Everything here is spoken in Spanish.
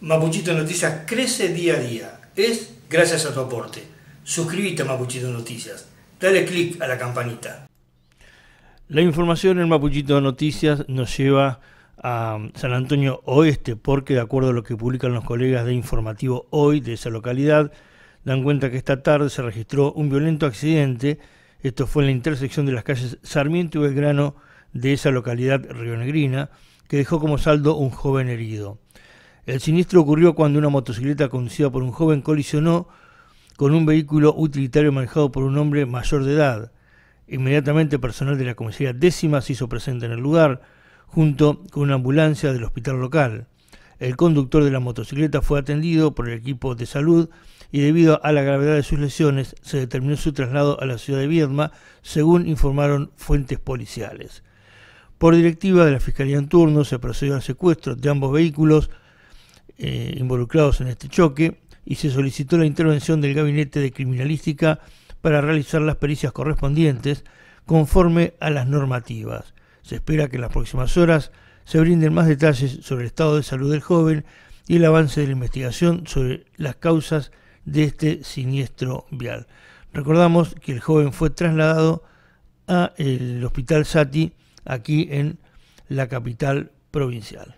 Mapuchito Noticias crece día a día. Es gracias a tu aporte. Suscríbete a Mapuchito Noticias. Dale click a la campanita. La información en Mapuchito Noticias nos lleva a San Antonio Oeste porque de acuerdo a lo que publican los colegas de Informativo Hoy de esa localidad, dan cuenta que esta tarde se registró un violento accidente. Esto fue en la intersección de las calles Sarmiento y Belgrano de esa localidad rionegrina que dejó como saldo un joven herido. El siniestro ocurrió cuando una motocicleta conducida por un joven colisionó con un vehículo utilitario manejado por un hombre mayor de edad. Inmediatamente personal de la comisaría décima se hizo presente en el lugar, junto con una ambulancia del hospital local. El conductor de la motocicleta fue atendido por el equipo de salud y debido a la gravedad de sus lesiones se determinó su traslado a la ciudad de Viedma, según informaron fuentes policiales. Por directiva de la Fiscalía en turno se procedió al secuestro de ambos vehículos, eh, involucrados en este choque y se solicitó la intervención del Gabinete de Criminalística para realizar las pericias correspondientes conforme a las normativas. Se espera que en las próximas horas se brinden más detalles sobre el estado de salud del joven y el avance de la investigación sobre las causas de este siniestro vial. Recordamos que el joven fue trasladado al Hospital Sati aquí en la capital provincial.